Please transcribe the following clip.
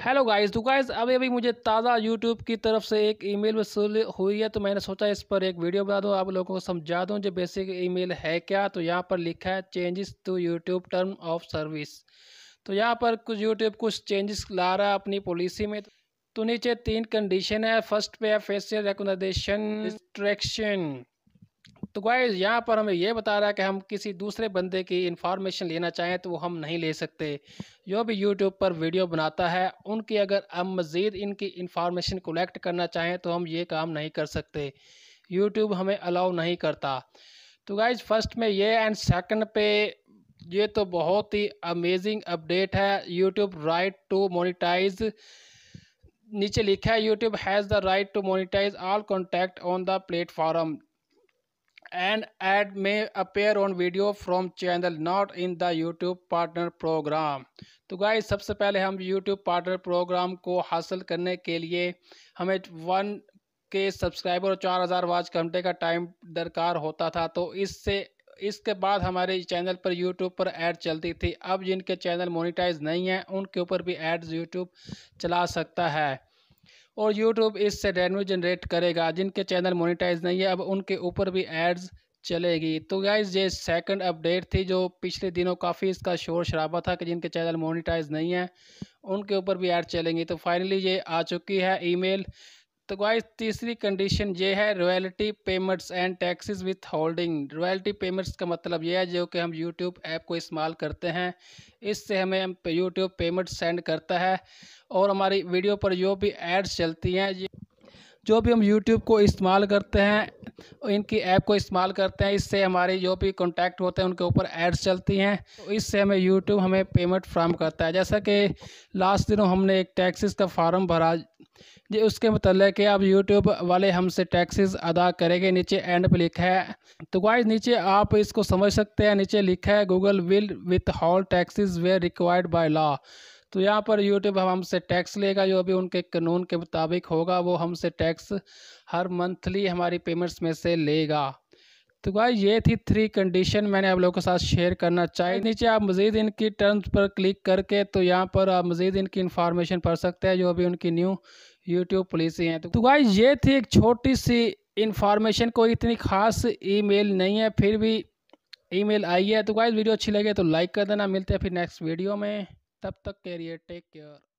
Hello guys तो guys अभी अभी मुझे ताज़ा यूट्यूब की तरफ से एक ईमेल वसूल हुई है तो मैंने सोचा इस पर एक वीडियो बना दूँ आप लोगों को समझा दूँ जो बेसिक ईमेल है क्या तो यहाँ पर लिखा है changes to YouTube term of service तो यहाँ पर कुछ यूट्यूब कुछ चेंजेस ला रहा है अपनी पॉलिसी में तो नीचे तीन कंडीशन है फर्स्ट पे है फेसियल रिकोगनाइजेशन डिस्ट्रैक्शन तो गाइज यहाँ पर हमें यह बता रहा है कि हम किसी दूसरे बंदे की इन्फॉर्मेशन लेना चाहें तो वो हम नहीं ले सकते जो भी यूट्यूब पर वीडियो बनाता है उनकी अगर हम मज़ीद इनकी इन्फॉर्मेशन कलेक्ट करना चाहें तो हम ये काम नहीं कर सकते यूट्यूब हमें अलाउ नहीं करता तो गाइज फर्स्ट में ये एंड सेकेंड पे ये तो बहुत ही अमेजिंग अपडेट है यूट्यूब राइट टू मोनिटाइज़ नीचे लिखा है YouTube has the right to monetize all contact on the platform an ad may appear on video from channel not in the YouTube partner program तो गाय सबसे पहले हम YouTube partner program को हासिल करने के लिए हमें वन के सब्सक्राइबर और चार हज़ार वाच घंटे का टाइम दरकार होता था तो इससे इसके बाद हमारे चैनल पर यूट्यूब पर ऐड चलती थी अब जिनके चैनल मोनिटाइज नहीं हैं उनके ऊपर भी एड्स यूट्यूब चला सकता है और यूट्यूब इससे रेवन्यू जनरेट करेगा जिनके चैनल मोनिटाइज नहीं है अब उनके ऊपर भी एड्स चलेगी तो गाइज ये सेकंड अपडेट थी जो पिछले दिनों काफ़ी इसका शोर शराबा था कि जिनके चैनल मोनिटाइज नहीं है उनके ऊपर भी एड चलेंगी तो फाइनली ये आ चुकी है ईमेल तो गाइस तीसरी कंडीशन ये है royalty payments and taxes withholding royalty payments का मतलब ये है जो कि हम यूट्यूब ऐप को इस्तेमाल करते हैं इससे हमें यूट्यूब पेमेंट सेंड करता है और हमारी वीडियो पर जो भी एड्स चलती हैं ये जो भी हम यूट्यूब को इस्तेमाल करते हैं इनकी ऐप को इस्तेमाल करते हैं इससे हमारे जो भी कॉन्टैक्ट होते हैं उनके ऊपर एड्स चलती हैं तो इससे हमें यूट्यूब हमें पेमेंट फ्राहम करता है जैसा कि लास्ट दिनों हमने एक टैक्सेस का फार्म भरा जी उसके मतलब कि अब यूट्यूब वाले हमसे टैक्सेस अदा करेंगे नीचे एंड पे लिखा है तो गाइस नीचे आप इसको समझ सकते हैं नीचे लिखा है Google will withhold taxes where required by law तो यहाँ पर यूट्यूब हम हमसे टैक्स लेगा जो अभी उनके कानून के मुताबिक होगा वो हमसे टैक्स हर मंथली हमारी पेमेंट्स में से लेगा तो गाइस ये थी थ्री कंडीशन मैंने आप लोगों के साथ शेयर करना चाहिए हम्म। नीचे आप मज़ीद इनकी टर्म्स पर क्लिक करके तो यहाँ पर आप मज़ीद इनकी इन्फॉर्मेशन पढ़ सकते हैं जो अभी उनकी न्यू यूट्यूब पॉलिसी है तो गाय ये थी एक छोटी सी इन्फॉर्मेशन कोई इतनी खास ईमेल नहीं है फिर भी ईमेल आई है तो गाइस वीडियो अच्छी लगे तो लाइक कर देना मिलते हैं फिर नेक्स्ट वीडियो में तब तक के लिए टेक केयर